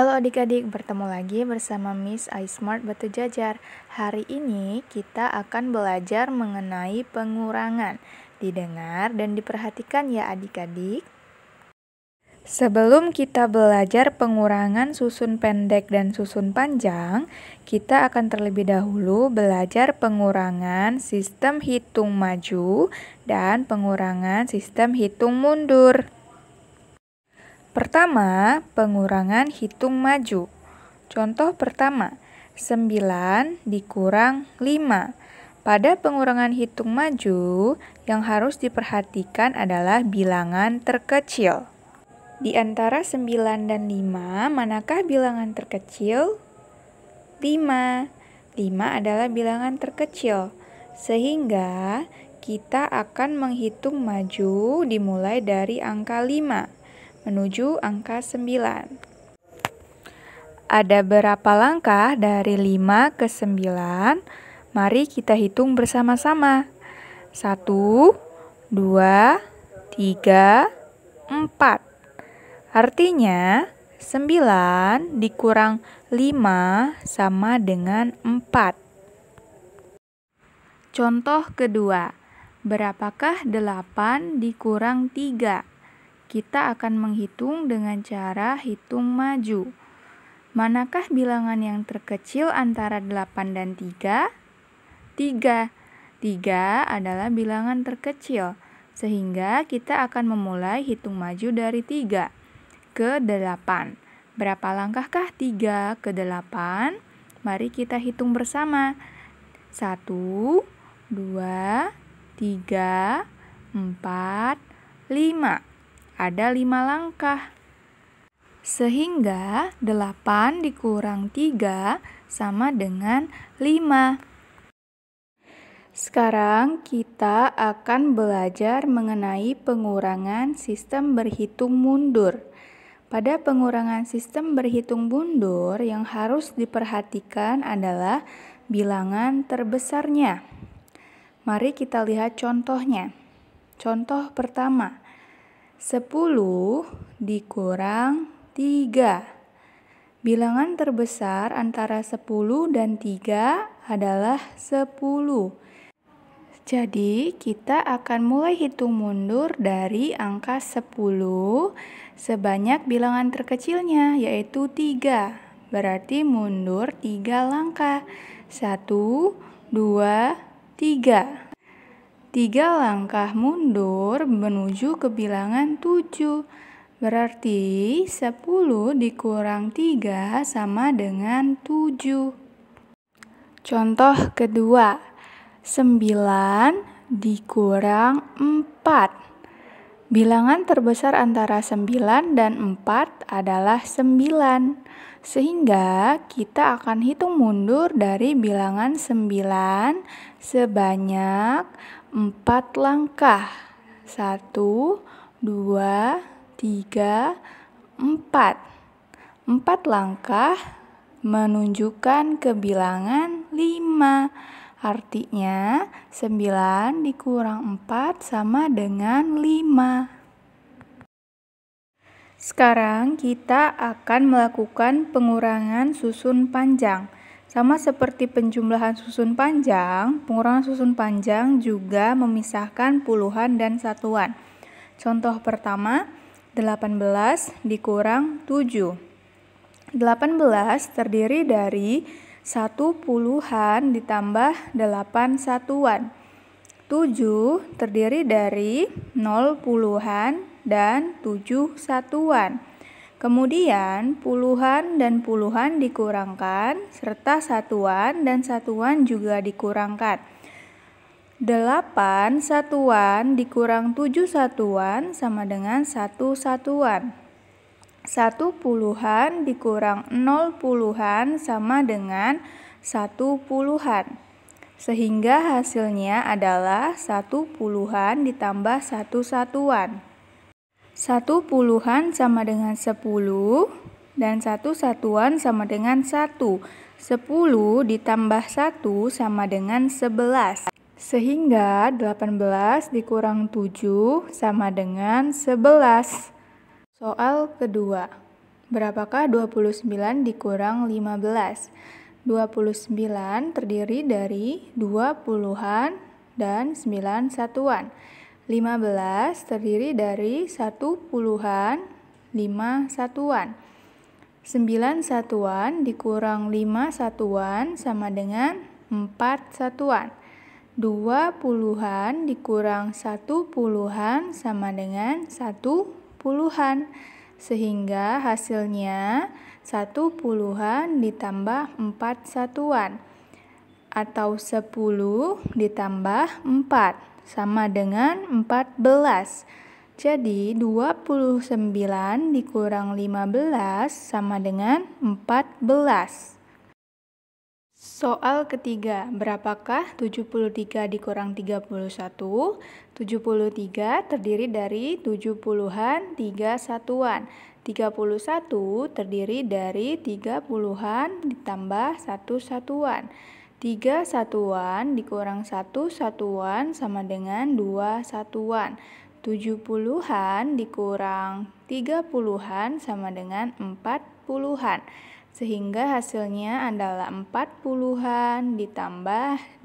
Halo adik-adik, bertemu lagi bersama Miss iSmart Batu Jajar. Hari ini kita akan belajar mengenai pengurangan. Didengar dan diperhatikan ya adik-adik. Sebelum kita belajar pengurangan susun pendek dan susun panjang, kita akan terlebih dahulu belajar pengurangan sistem hitung maju dan pengurangan sistem hitung mundur. Pertama, pengurangan hitung maju. Contoh pertama, 9 dikurang 5. Pada pengurangan hitung maju, yang harus diperhatikan adalah bilangan terkecil. Di antara 9 dan 5, manakah bilangan terkecil? 5. 5 adalah bilangan terkecil, sehingga kita akan menghitung maju dimulai dari angka 5 menuju angka 9 ada berapa langkah dari 5 ke 9? Mari kita hitung bersama-sama. 1, 2, 3, 4. Artinya 9 dikurang 5 sama dengan 4. Contoh kedua. Berapakah 8 dikurang 3? Kita akan menghitung dengan cara hitung maju. Manakah bilangan yang terkecil antara 8 dan 3? 3. 3 adalah bilangan terkecil, sehingga kita akan memulai hitung maju dari 3 ke 8. Berapa langkahkah 3 ke 8? Mari kita hitung bersama. 1, 2, 3, 4, 5 ada lima langkah. Sehingga 8 dikurang 3 sama dengan 5. Sekarang kita akan belajar mengenai pengurangan sistem berhitung mundur. Pada pengurangan sistem berhitung mundur yang harus diperhatikan adalah bilangan terbesarnya. Mari kita lihat contohnya. Contoh pertama, 10 dikurang 3. Bilangan terbesar antara 10 dan 3 adalah 10. Jadi, kita akan mulai hitung mundur dari angka 10 sebanyak bilangan terkecilnya, yaitu 3. Berarti mundur 3 langkah. 1, 2, 3. Tiga langkah mundur menuju ke bilangan 7. Berarti 10 dikurang 3 sama dengan 7. Contoh kedua. 9 dikurang 4. Bilangan terbesar antara 9 dan 4 adalah 9. Sehingga kita akan hitung mundur dari bilangan 9 sebanyak 4 langkah. 1 2 3 4. 4 langkah menunjukkan ke bilangan 5. Artinya 9 dikurang 4 sama dengan 5. Sekarang kita akan melakukan pengurangan susun panjang. Sama seperti penjumlahan susun panjang, pengurangan susun panjang juga memisahkan puluhan dan satuan. Contoh pertama, 18 dikurang 7. 18 terdiri dari satu puluhan ditambah delapan satuan. Tujuh terdiri dari nol puluhan dan tujuh satuan. Kemudian puluhan dan puluhan dikurangkan serta satuan dan satuan juga dikurangkan. 8 satuan dikurang 7 satuan sama dengan 1 satuan. Satu puluhan dikurang nol puluhan sama dengan satu puluhan. Sehingga hasilnya adalah satu puluhan ditambah satu satuan. Satu puluhan sama dengan sepuluh dan satu satuan sama dengan satu. Sepuluh ditambah satu sama dengan sebelas. Sehingga 18 dikurang 7 sama dengan 11. Soal kedua, berapakah 29 dikurang 15? 29 terdiri dari 20-an dan 9 satuan. 15 terdiri dari 1 puluhan, 5 satuan. 9 satuan dikurang 5 satuan sama dengan 4 satuan. 20-an dikurang 1 puluhan sama dengan 1 puluhan sehingga hasilnya 1 puluhan ditambah 4 satuan atau 10 ditambah 4 sama dengan 14. Jadi 29 dikurang 15 sama dengan 14. Soal ketiga, berapakah 73 dikurang 31? 73 terdiri dari 70-an 3 satuan. 31 terdiri dari 30-an ditambah 1 satuan. 3 satuan dikurang 1 satuan sama dengan 2 satuan. 70-an dikurang 30-an sama dengan 40-an sehingga hasilnya adalah 40-an ditambah 2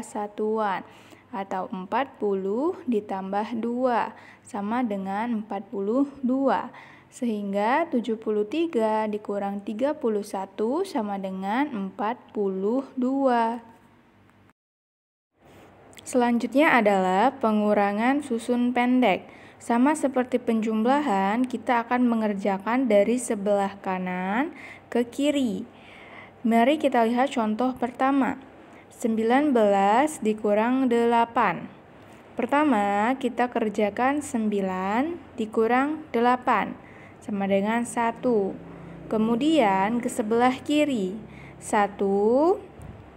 satuan atau 40 ditambah 2 sama dengan 42 sehingga 73 dikurang 31 sama dengan 42 Selanjutnya adalah pengurangan susun pendek. Sama seperti penjumlahan, kita akan mengerjakan dari sebelah kanan ke kiri. Mari kita lihat contoh pertama. 19 dikurang 8. Pertama, kita kerjakan 9 dikurang 8 sama dengan 1. Kemudian ke sebelah kiri. 1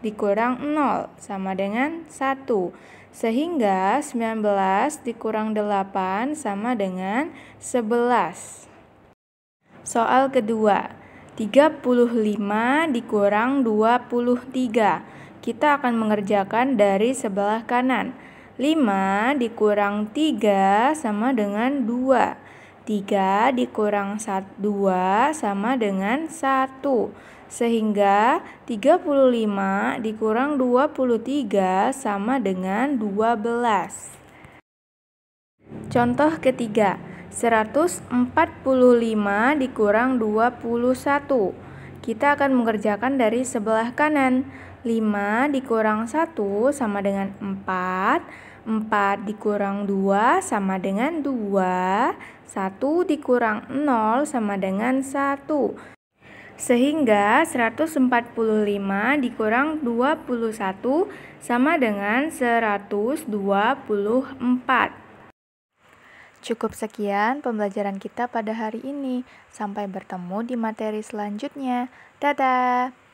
dikurang 0 sama dengan 1. Sehingga 19 dikurang 8 sama dengan 11. Soal kedua, 35 dikurang 23. Kita akan mengerjakan dari sebelah kanan. 5 dikurang 3 sama dengan 2. 3 dikurang 2 sama dengan 1. Sehingga 35 dikurang 23 sama dengan 12. Contoh ketiga, 145 dikurang 21. Kita akan mengerjakan dari sebelah kanan. 5 dikurang 1 sama dengan 4. 4 dikurang 2 sama dengan 2, 1 dikurang 0 sama dengan 1. Sehingga 145 dikurang 21 sama dengan 124. Cukup sekian pembelajaran kita pada hari ini. Sampai bertemu di materi selanjutnya. Dadah!